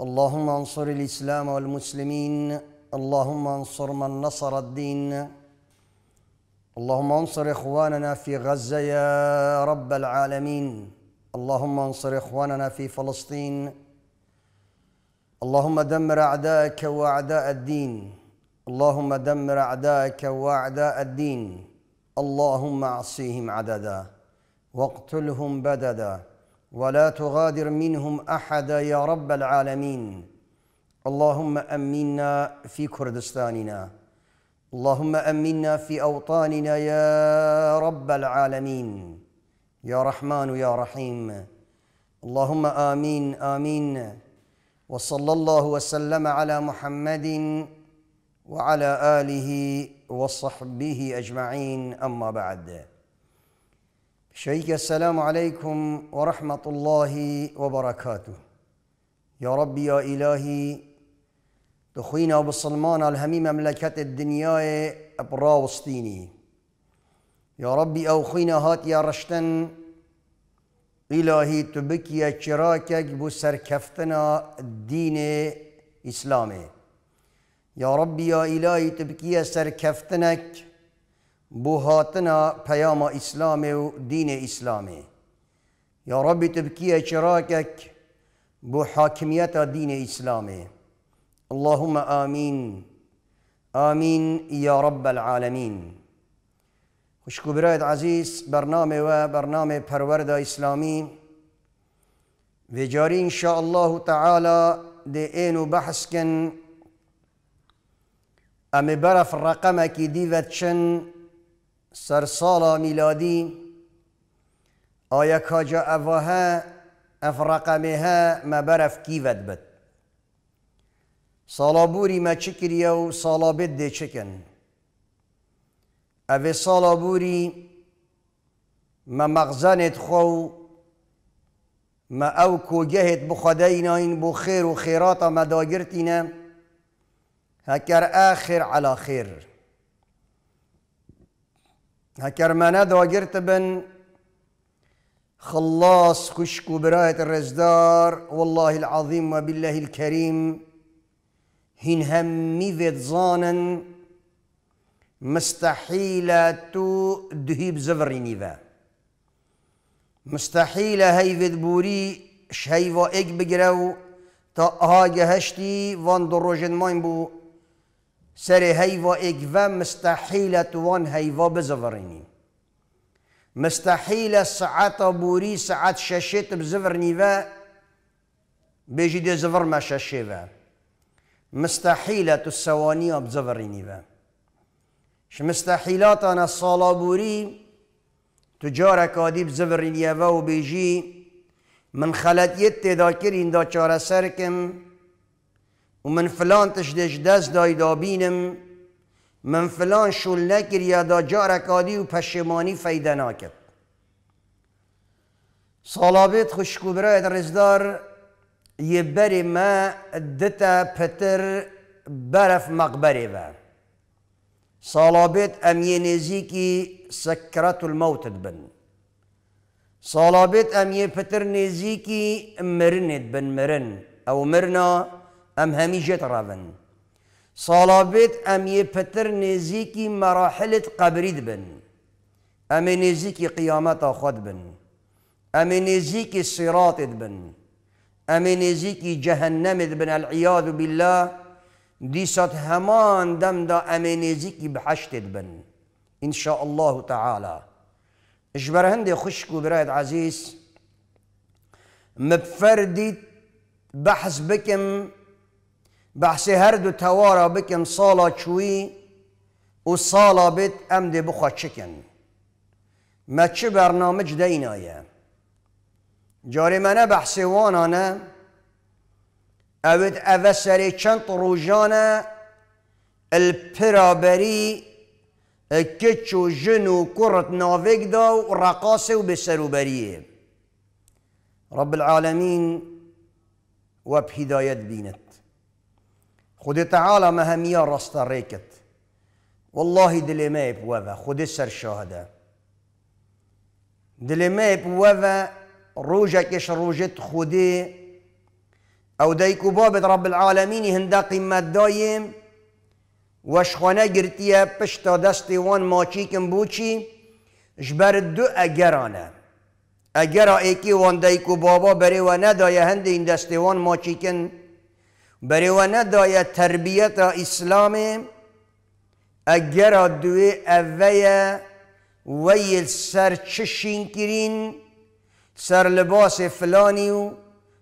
اللهم انصر الاسلام والمسلمين اللهم انصر من نصر الدين اللهم انصر اخواننا في غزه يا رب العالمين اللهم انصر اخواننا في فلسطين اللهم دمر اعداءك واعداء الدين اللهم دمر اعداءك واعداء الدين اللهم اعصيهم عددا واقتلهم بددا ولا تغادر منهم احدا يا رب العالمين اللهم امنا في كردستاننا اللهم امنا في اوطاننا يا رب العالمين يا رحمن يا رحيم اللهم امين امين وصلى الله وسلم على محمد وعلى اله وصحبه اجمعين اما بعد شيك السلام عليكم ورحمة الله وبركاته يا ربي يا إلهي دخينا بسلمان الهمي مملكة الدنيا أبرا وسطيني يا ربي أوخينا هات يا رشتن إلهي تبكي شراكك بسر كفتنا الدين إسلامي يا ربي يا إلهي تبكي سر كفتنك بو هاتنا پیام اسلام و دین اسلامی یا رب تبکیه چراکک بو حاکمیت دین اسلامی اللهم آمین آمین یا رب العالمین خوشکو برایت عزیز برنامه و برنامه پرورده اسلامی و جاری انشاء الله تعالی دی اینو بحث کن امی برف رقمکی دیوت چن سر سالا میلادی آیا کاجا اواها ها ما برف ود بد سالا بوری ما چکری و سالا بد ده چکن اوه سالا بوری ما مغزانت خو ما او کوگهت بخواده اینا این بو خیر و خیرات ما داگرتینا هکر آخر علا خیر هكرمانا دواجرت بن خلاص خشكو براية الرزدار والله العظيم وبالله الكريم هن همي ذات زانن مستحيلة تو دهيب زفري نيفا مستحيلة هاي ذات بوري شهيفا اك تا هاجه هشتي وان دروجن ماين بو سر هیوا اگوه مستحیل توان هیوا بزورینیم مستحیل ساعت بوری ساعت ششت بزورنی و بجید زور ما ششه و مستحیل تو سوانی بزورینی و ش مستحیلات انا صالابوری تجار کادیب زورینی و و بجی من خلطیت تدا کرین دا چاره سرکم ومن فلان تشدش دست داي دابينم من فلان شل نکر یا دا جارکادی و پشمانی فیده ناکد صلابت خوشکوبرایت رزدار یه بری ما دتا پتر برف مقبره و صلابت ام یه نزیکی الموت بن صلابت ام یه پتر مرنت بن مرن او مرنا ام هميجت ڕاون ساڵابێت ئەم ام پەتر نێزیکی مەراحلت قەبرید بن ام نزيكي قيامات خۆت بن ام نزيكي صراط بن ام نزيكي جهنم بن العیاد و بلا همان دم دا ام نزيكي بحشت بن شاء الله تعالى ژبەر هەندێک خوشک عزيز برایەت عزیز مبفەردیت بحث هردو دو توارا بکن سالا چوی و سالا بد امد بخوا چکن ما چه برنامج دینایه جاری منه بحث وانانه اوید اوه سری چند روژانه الپرابری کچ جنو جن و کرد دا و رقاص و رب العالمين وبهداية هدایت خود تعالی مهمیا راستا ریکت والله دل ما بوفا خودي سر شهدا دل ما بوفا روجا كش روجت خودي او ديكو بابت رب العالمين هندا قيمة دايم وشخانه گرتیه بشتا دستي وان ماچی کن بوچی جبر دو اگرانه اگر ایکی وان دایکو بابا بری و ندایه هند این وان ماچی کن بری و ندای تربیت اسلام اگر دوی اوی ویل سر چشین کرین سر لباس فلانی و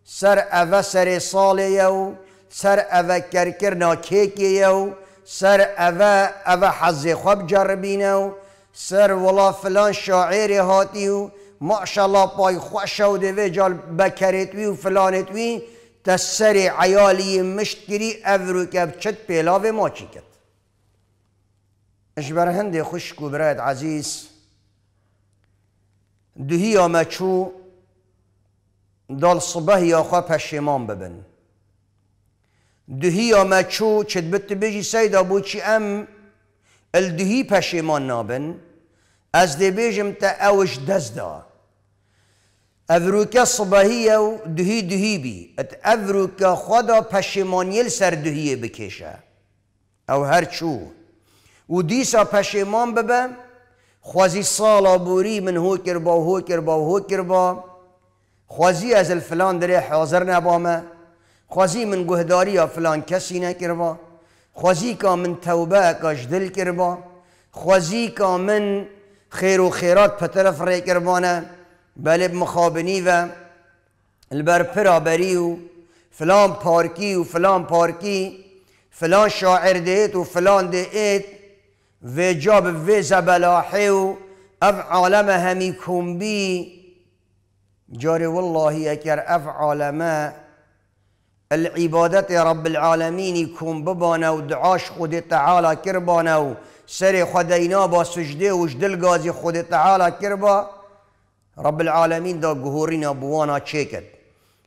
سر اوه سر سال سر اوه کرکر ناکیک سر اوه اوه حز خواب جربین و سر ولا فلان شاعر هاتی و ماشاءالله پای خوش و دوی جال بکرتوی و فلانتوی دسر عیالی مشتگیری ئەڤروکەب چت پێلاوێ ماچی کت ژبەر هەندێک خوشک خوشکو براید عزیز، دوهی یا دال دال یا خواه پشیمان ببن. دوهی یا مەچوو چت بت سید سەیدا چی ام ئەلدوهی پشیمان نابن، دی بیجم تا اوش دزده دهی دهی و ات دوهیبی خدا خدا پشیمانیل سر بکشه او هر چو و دیسا پشیمان ببه خوازی سالا بوری من هو کربا و هو کربا و هو کربا خوزی خوازی از الفلان حاضر نبامه خوازی من یا فلان کسی با، خوازی که من کاش دل با، خوازی که من خیر و پترف کر کربانه بل مخابنی و البر پرابری و فلان پارکی و فلان پارکی فلان شاعر دهت و فلان دهت و جاب و زبلاحه و اف عالم همی کنبی جاری والله اگر اف عالمه العبادت رب العالمین کن ببانه و دعاش خود تعالی کربانه و سر خود اینا با سجده و جدل گازی خود تعالی کربا رب العالمین دا گهورین بوانا چه کد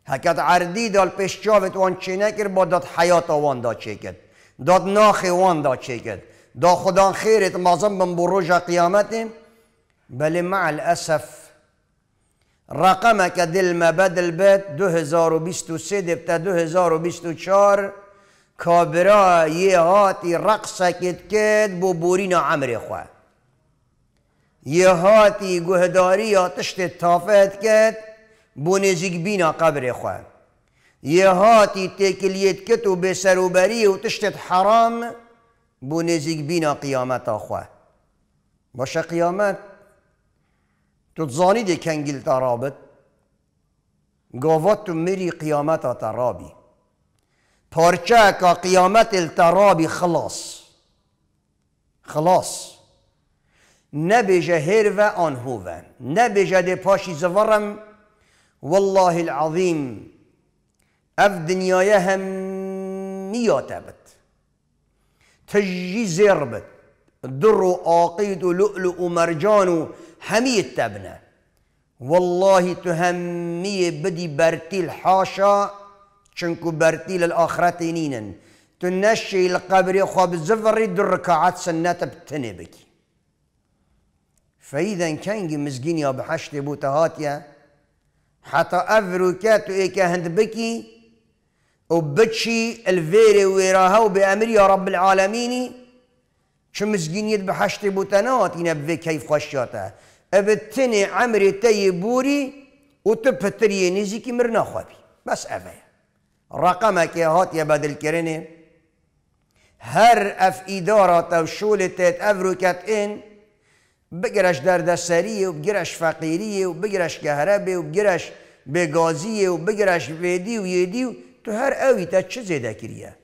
حکت عردی دا پیشچاوت وان چه نکر با داد حیات وان دا چه کد داد ناخ وان دا چه کد دا خدا خیرت مازم بن بروج قیامت بله مع الاسف رقم که دل مبدل بد 2023 دبتا 2024 کابرا یه هاتی رقص کد کد بو بورین عمر خواه یه هاتی گهداری تشت تافت کد بونزیگ بینا قبر خواه یه هاتی تکلیت کت و به سروبری و تشتت حرام بونزیگ بینا قیامت خواه باشه قیامت تو تزانی ده کنگل ترابط گاوات تو میری قیامت ترابی پارچه که قیامت الترابی خلاص خلاص نبيجا هيرفا اون هوفا نبيجا دي باشي زفرم والله العظيم اف دنيايا هميات بت تجي زربت در وعقيد لؤلؤ ومرجان حمية تبنا والله تهمية بدي برتيل حاشا چنكو برتيل الآخرة تنشي القبر خاب الزفر در ركعات سنة بتنبكي فإذا كان مزجين يا بحشت بوتهاتيا حتى أفروكاتو إيكا هند بكي وبتشي الفيري ويراها وبأمر يا رب العالمين شو يد بحشت بوتناتينا بفي كيف خشياتها أبتني عمري تيبوري وتبتري نزيكي مرنا خوابي بس أفايا رقمك يا هاتيا بدل كرني هر اف اداره توشولتت افروكات ان بگرش دردسریه و بگرش فقیری و بگرش گهربه و بگرش بگازی و بگرش ویدی و یدی و تو هر اوی تا چه زیده کریه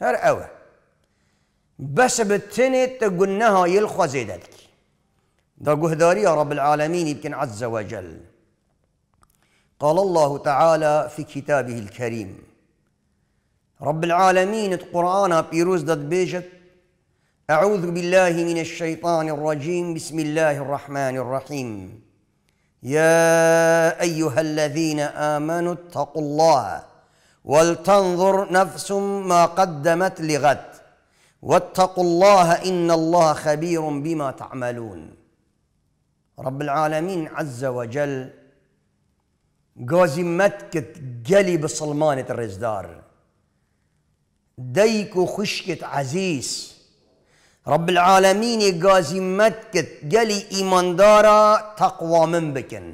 هر اوه بس بتنه تا گناها الخوا زیده دکی دا گهداری رب العالمين يمكن عز وجل قال الله تعالى في كتابه الكريم رب العالمين القرآن بيروز دد بيجت أعوذ بالله من الشيطان الرجيم بسم الله الرحمن الرحيم يا أيها الذين آمنوا اتقوا الله ولتنظر نفس ما قدمت لغد واتقوا الله إن الله خبير بما تعملون رب العالمين عز وجل قازمتك جلي بصلمانة الرزدار ديك خشكت عزيز رب العالمين قازي گازیمت کت إيمان دارا تقوا من بكن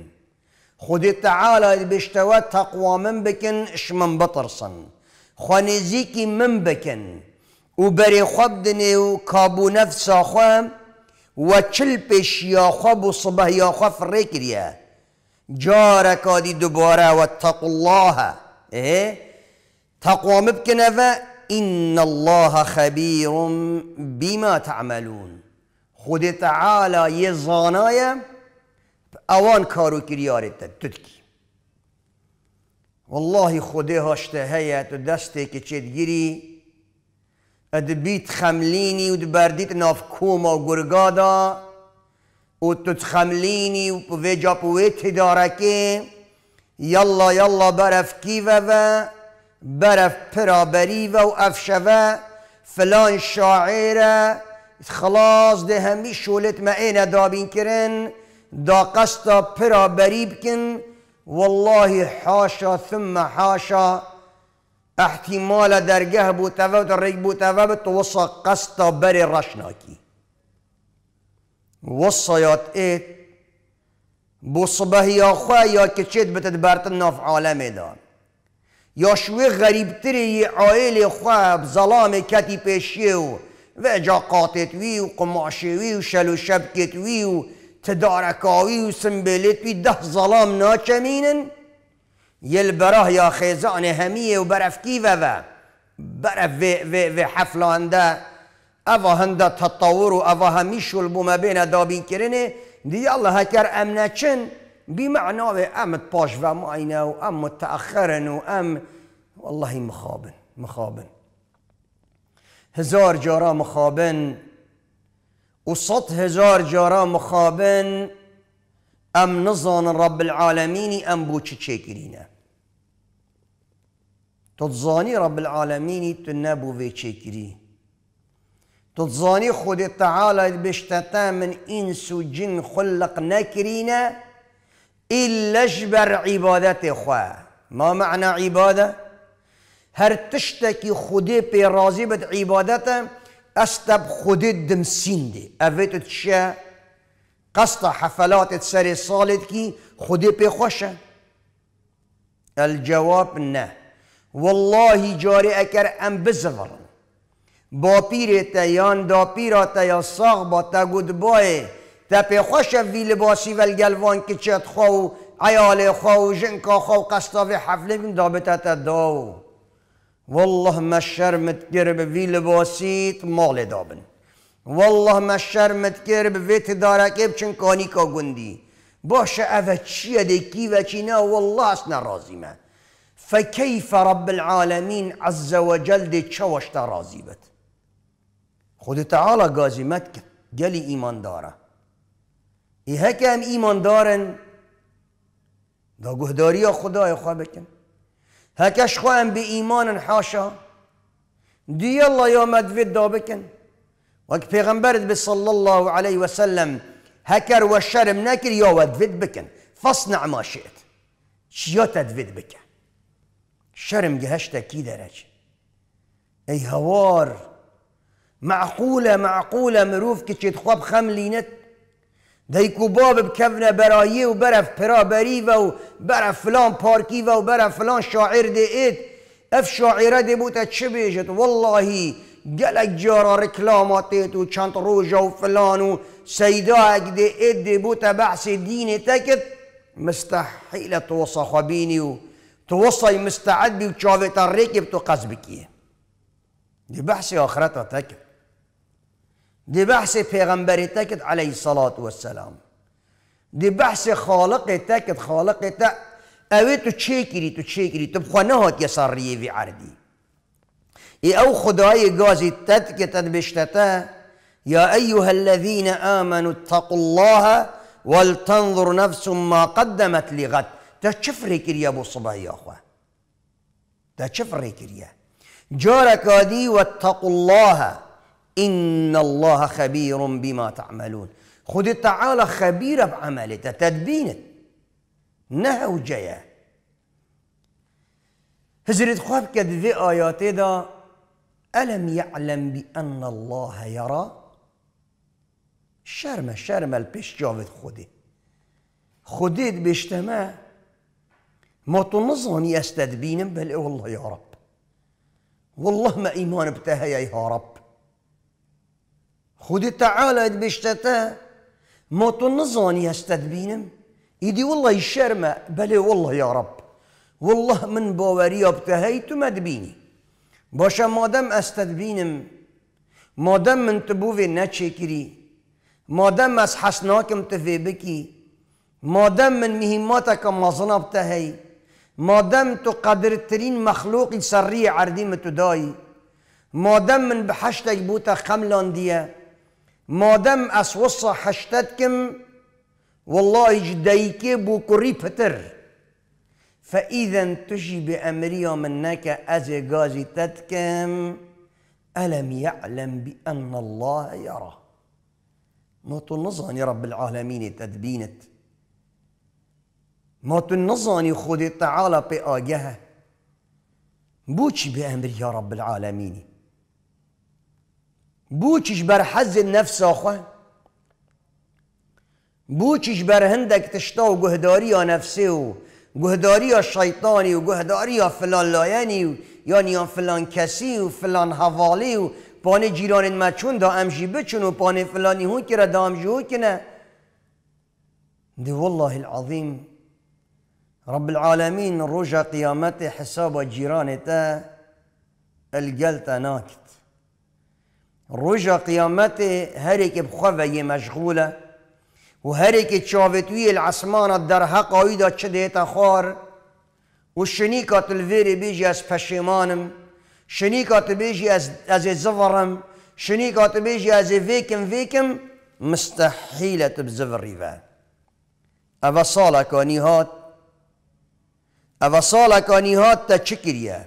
خود تعالى بشتوى تقوا من بكن اش من بطرسن خانزيكي من بكن وبري خبدني وكابو نفسا خام نفس خوام و چل پیش یا خواب و صبح یا خواب فره کریه جارکا دی دوباره و تقو الله اه تقوا مبکنه إن الله خبير بما تعملون خود تعالى يزانايا اوان كارو کریارت تدکی والله خوده هاشته هيا و دسته که چید گیری اد و بردیت ناف كوما و گرگادا و تت خملینی و ویجا برف کی و برف پرابری و افشوه فلان شاعر خلاص ده همی شولت معین دابین کرن دا قصد پرابری بکن والله حاشا ثم حاشا احتمال درگه بوتوه و درگ بوتوه بتوصی قصد بر رشناکی وصیات ایت بو صبح یا خواه یا کچید بتد برتن ناف عالم دار یاشوه غریبتری عائل خواب ظلام کتی پیشی و و جا قاطتوی و قماشوی و شلو شبکتوی و تدارکاوی و سنبلتوی ده ظلام ناچمینن یل براه یا خیزان همیه و برفکی و و برف و و حفلانده اوه هنده تطور و اوه همیشو البومه بین دابین کرنه دی هکر امنه امنچن بمعنى قامت باشفة ماينا وام متأخرا وام والله مخابن مخابن هزار جارا مخابن وصد هزار جارا مخابن ام نظن رب العالمين ام بوچ تشيكرينا تظاني رب العالمين تنبو في تشيكري تتزانی خود تعالى بشتتا من انس و جن خلق نكرينا إلش بر عبادت خوا ما معنى عبادة؟ هر تشتكي خودي بي راضي بد عبادته أستب خودي دمسين دي أفيتو تشا قصد حفلات تسري صالت كي خودي بي خوشا الجواب نه والله جاري أكر أم بزغر با پیر تا یان دا پیر تا یا ساغ با تا بای ده پی خوش وی لباسی و الگلوان که چت خو عیال خو جنکا خو و وی حفله بیم دابتا تا داو والله ما شرمت گرب وی لباسیت مال دابن والله ما شرمت گرب وی تدارکه بچن کانی کا گندی باشه اوه چیه کی و نه والله اصلا راضی من فکیف رب العالمین عز و جل دی چوشتا راضی بد خود تعالی گازی مد گل گلی ایمان داره ایها که هم ایمان دارن دا گهداری خدای خواه بکن هکش خواه هم به ایمان حاشا دی الله یا مدفید دا بکن وک پیغمبرت به صلی الله علیه و سلم هکر و شرم نکر یا ودفید بکن فصنع ما شئت چیا تدفید بکن شرم جهشتا کی درج ای هوار معقوله معقوله مروف که چید خواب خملینت دیکو باب بکنه برایی و برف پرابری و برف فلان پارکی و برف فلان شاعر دی اید اف شاعره دی بوتا چه بیجت والله گلک جارا رکلاماتیت تو چند روژا و فلان و سیدا دی اید دی بوتا بحث دین تکت مستحیل توصا خبینی و توصي مستعد بي وتشوفي تريكي بتو کیه دي بحثي اخرتها تکت دي بحث پیغمبر تکت علیه الصلاة والسلام دي بحث خالق تکت خالق تا اوه تو چه کری تو چه کری تو بخواه نهات یسار ریوی عردی ای او خدای گازی تد که تد بشتتا یا ایوها الذین آمنوا اتقوا الله ولتنظر نفس ما قدمت لغد تا چه فری کریه بو یا آخوه تا چه فری کریه جارکادی واتقوا الله إن الله خبير بما تعملون خد تعالى خبير بعملته تدبينت نه وجيا هزرت خواب كد ذي آياتي دا ألم يعلم بأن الله يرى شرم شرم البش جاوت خودي خديت بيشتما ما تنظن يستدبين بل والله يا رب والله ما إيمان بتهيا يا رب خودي تعالى بشتتا ما تنظاني استدبينم يدي والله الشرمة بلي والله يا رب والله من باوري ابتهيت مدبيني باشا مادام استدبينم مادام من تبوفي نتشكري مادام از حسناكم تفي بكي مادام من مهماتك مظنة بتهي مادام تو ترين مخلوق سري عرديم متداي مادام من بحشتك بوتا خملان ديه ما دم وەسە حەشتەت کم والله جديك بو کوڕی پتر فەئیدەن توشی بێ ئەمریا من نەکە يعلم بأن الله يرى ما تنظاني رب العالمين تدبينت ما تنظن خذ تعالى بآجهه بوش بأمر يا رب العالمين بوچش بر حز نفس آخوا بوچش بر هندک تشتا و گهداری یا نفسه و گهداری یا شیطانی و گهداری یا فلان لاینی و یعنی یا فلان کسی و فلان حوالی و پانه جیران ما چون دا امجی بچون و پانه فلانی هون کرا دا امجی هون کنه دی والله العظیم رب العالمین روژا قیامت حساب جیران تا الگل تا روجا قيامته هريك یک مشغوله و هريك یک چاوتوی العصمان قايدة حق آیدا و شنيكا الویر بيجي از فشيمانم شنيكا تبيجي از, از زفرم شنیکات بیجی از فيكم فيكم مستحيلة بزفري و افا صالة كانيهات افا صالة كانيهات کانی هات تا چه کریه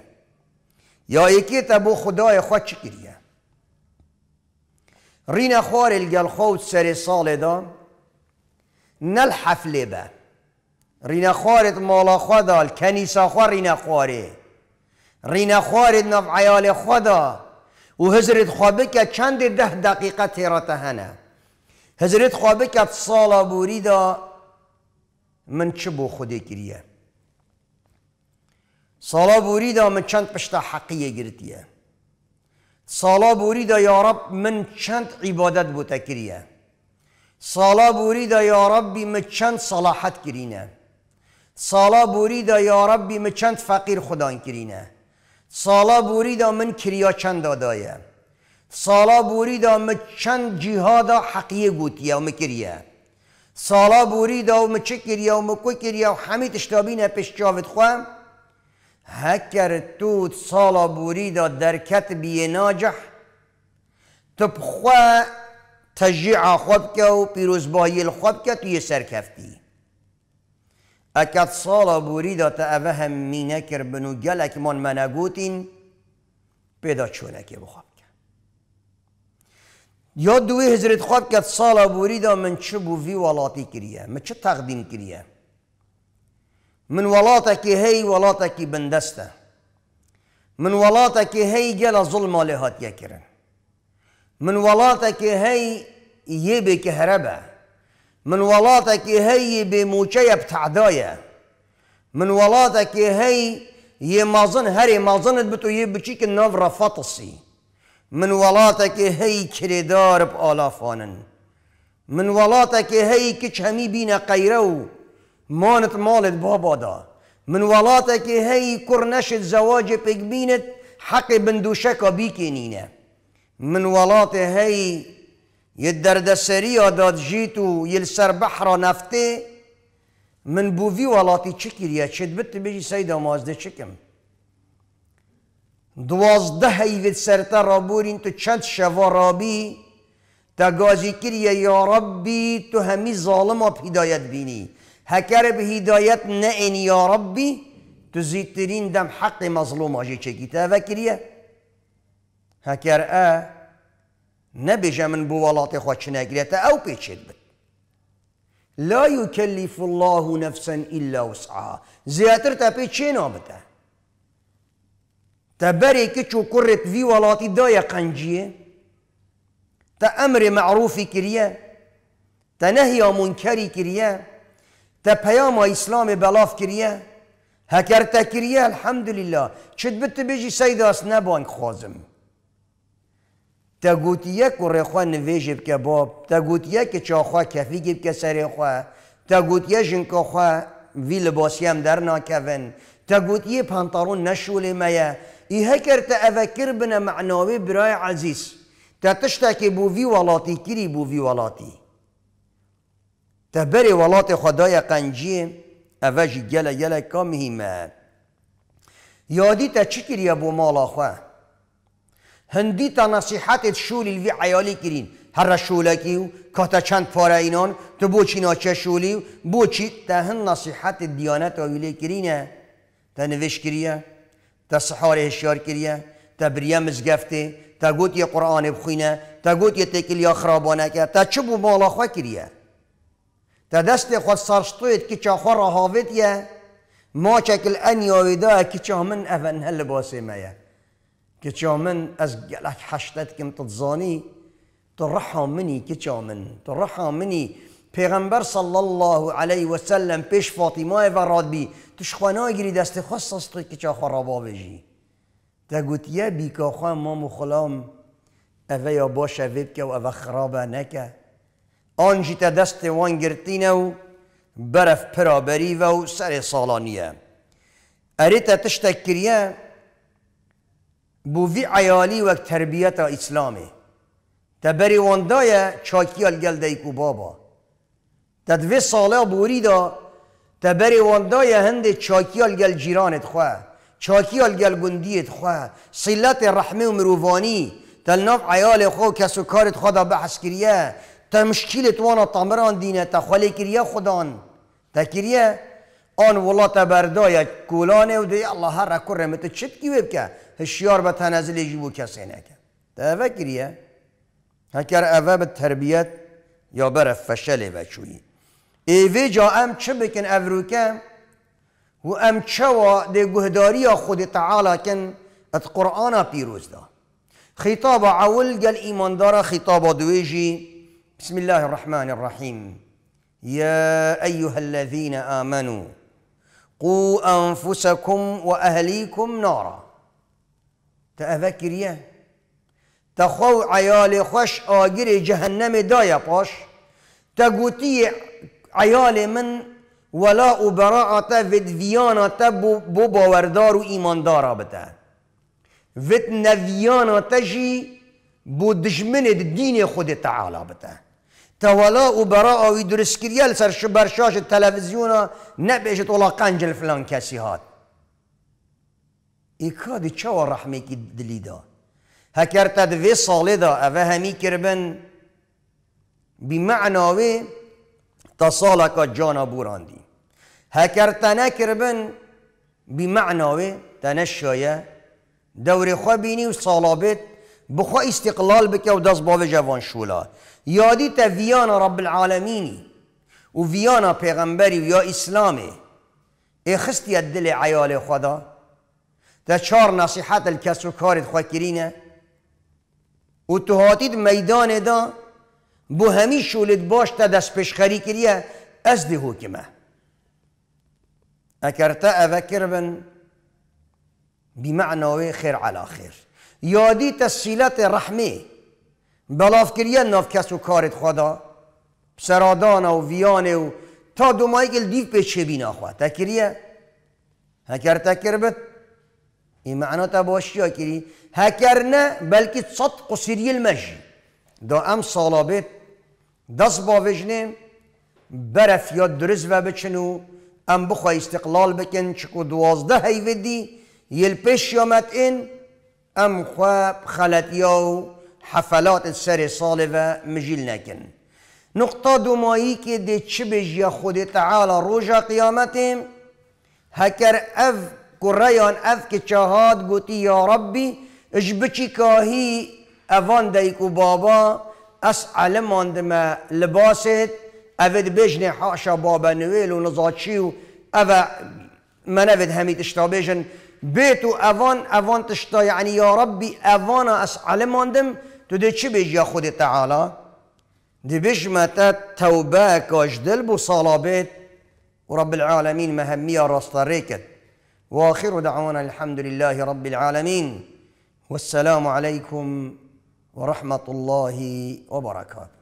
یا یکی بو رینا خوار الگل خود سر صالدا دا حفله با رینا خوارد مالا خدا کنیسا خوار رینا خواره رینا خوارد نف عیال خدا خوابه که چند ده دقيقة تيرات هنا هزرت سالا بوری دا من چه چبو خودی سالا بوری دا من چند پشت حقیه گرتیه سالا بوریدا یا رب من چند عبادت بوتا کریه سالا دا یا ربی من چند صلاحت کرینه سالا بوریدا یا ربی من چند فقیر خدان کرینه سالا دا من کریا چند دادایه سالا بوریدا من چند جیهادا حقیه گوتیه و مکریه سالا بوریدا و من چه کریه و مکو کریه و همه تشتابینه پیش جاوید خواهم هەکەر کرد تو بوریدا در بیە ناجح تبخوا تەژیع تجیع بکە و پیرۆزباییل خۆ توی سر سەرکەفتی ئەکەت ساڵە دا تە ئەڤە هم بنو بن و پیدا چونه که بخواب بخوا یاد دوی دوی هزرت که بکەت ساڵە دا من چه بووی ولاتی کریه؟ من چه تقدیم کریه؟ من ولاتك هي ولاتك بندسته من ولاتك هي جل ظلمة لهات يكرن من ولاتك هي يبي كهربا من ولاتك هي بموشيب بتعدايا من ولاتك هي يمازن هري مازن بتو يبشيك النفرة فطسي من ولاتك هي كريدار بآلافانن من ولاتك هي كش همي بينا قيرو مانت مالت بابا دا من ولاتك هي كرنشت زواج پگبینت حق بندوشکا بيكينينه من ولات هي آداد داد جيتو يلسر بحر نفته من بوفي ولاتي چکیریه تشد بت بیجی سیدا مازده چکم دوازده هیوید سرتا رابورین تو چند شوا رابی تا گازی کریه یا ربی تو همی ها پیدایت بینی هەکەرە بە نئن يا ربي تزيترين دم حق مظلومة مەزڵۆماژی چێکی تاڤە کریە هەکەر آ نەبێژە من بوالات وڵاتی خۆ چنەگرێتە ئەو لا يكلف الله نفسا إلا وسعها زياتر تابي چينا بتا تبري كتشو كرت في ولاتي دايا قنجية تأمر معروف كريا تنهي منكري كريا تا پیام اسلام بلاف کریه هکر تکریه الحمدلله چت بت بیجی سید اس نبان خوازم تا گوتیه که خو نویجب که باب تا گوتیه که خواه کفی گیب که سر خواه تا گوتیه جنکا خواه، وی لباسی هم در ناکون تا گوتیه پانتارون نشول میا ای هکر تا افکر بنا معناوی برای عزیز تا تشتکی بو وی ولاتی کری بو وی ولاتی تبری ولات خدای قنجی اوج گله گله کا مهمه یادی تا چی کریه بو مالا خواه هندی تا نصیحت شولی الوی عیالی کرین هر شوله کیو کاتا چند پاره اینان تو بو چی ناچه شولی و بو چی تا هن نصیحت دیانت آویلی کرینه تا نوش کریه تا صحار هشیار کریه تا بریه مزگفته تا گوت یه قرآن بخوینه تا گوت یه تکلیه یا خرابانه که؟ تا چه بو مالا خواه کریه تا دست خود سرشتوید که چا خور هاوید یه ما چکل این یاویده که چا من افن هل باسی یه که چا من از گلک حشتت کم تدزانی تو رحا منی که چا من تو رحا منی پیغمبر صلی الله علیه و سلم پیش فاطمه و راد بی تو خوانا گیری دست خود سرشتوید که چا خور را بجی تا یه بی که خواه ما مخلام اوه یا باشه وید که و اوه خرابه نکه آنجی تا دست وان گرتینه و برف پرابری و سر سالانیه اری تا تشتکریه بو وی عیالی و تربیت اسلامی تا بری واندای چاکی الگل دیکو بابا تا دوی ساله بوری دا تا بری واندای هند چاکی الگل جیرانت خواه چاکی الگل گندیت خواه صلت رحمه و مروانی تل ناف عیال خو کسو کارت خدا بحث کریه تا مشکل توانا تمران دینه تا خلی کریه خدان تا کریه آن ولات بردای کولانه و دی الله هر را کرمه چت بکه هشیار به تنزلی جیبو کسی نکه تا اوه کریه هکر اوه به تربیت یا بر فشل بچویی ایوی جا ام چه بکن افروکه و ام چوا ده گهداری خود تعالی کن ات قرآن پیروز دا خطاب عول گل ایماندار خطاب دویجی بسم الله الرحمن الرحيم يا ايها الذين امنوا قوا انفسكم واهليكم نارا تأذكر يا تخو عيال خوش آجر جهنم دايا باش تقوتي عيال من ولا براعة فيد فيانا تبو بوبا وردارو إيمان دارا بتا ود نفيانا تجي بو دشمن الدين خود تعالى بتا توالا او برا آوی درست سر لسر شبرشاش تلویزیون نبیش تولا قنجل فلان کسی هات ای کادی چه رحمه کی دلی دا هکر تدوی ساله دا اوه همی کربن معناوی تا سالکا جانا بوراندی هکر تنه کربن تنه تنشایه دور خواه بینی و سالابت بخوا استقلال بکه و دست جوان شولا یادی تا ویانا رب العالمینی و ویانا پیغمبری و یا اسلامی ای خستی دل عیال خدا تا چار نصیحت الکس و کارید خواه کرینه و تو میدان دا بو همی شولید باش تا دست خری کریه از دی حکمه اکرتا اذکر بن بمعنی خیر علی خیر یادی تسهیلت رحمه بلاف کریه ناف کسو کارت خدا سرادان و ویان و تا دو ماهی گل دیو به چه بینا تکریه هکر تکر بد این معنا تا باشی کری هکر نه بلکه صد قصیری المجی دا ام سالا بد دست با وجنه برف یا درز و بچنو ام بخوا استقلال بکن چکو دوازده هیوه دی یل پیش یامت این ام خلت یاو حفلات سر سال و مجیل نکن نقطه دومایی که دی چه بجیا خود تعالی روژا قیامتیم هکر اف کریان اف که چهاد گوتی یا ربی اش بچی کاهی اوان کو بابا اس علمان دم لباست اوید بجن حاشا بابا نویل و نزاچی و او اوید همیت بجن بيتو اوان اوان تشتا يعني يا ربي اوانا از علماندم تو دی بيج يا خود تعالى دي بيج متى توبه کاش دل بو صلاة بيت و رب العالمین مهمی راست ریکت واخر دعوانا الحمد لله رب العالمين والسلام عليكم ورحمة الله وبركاته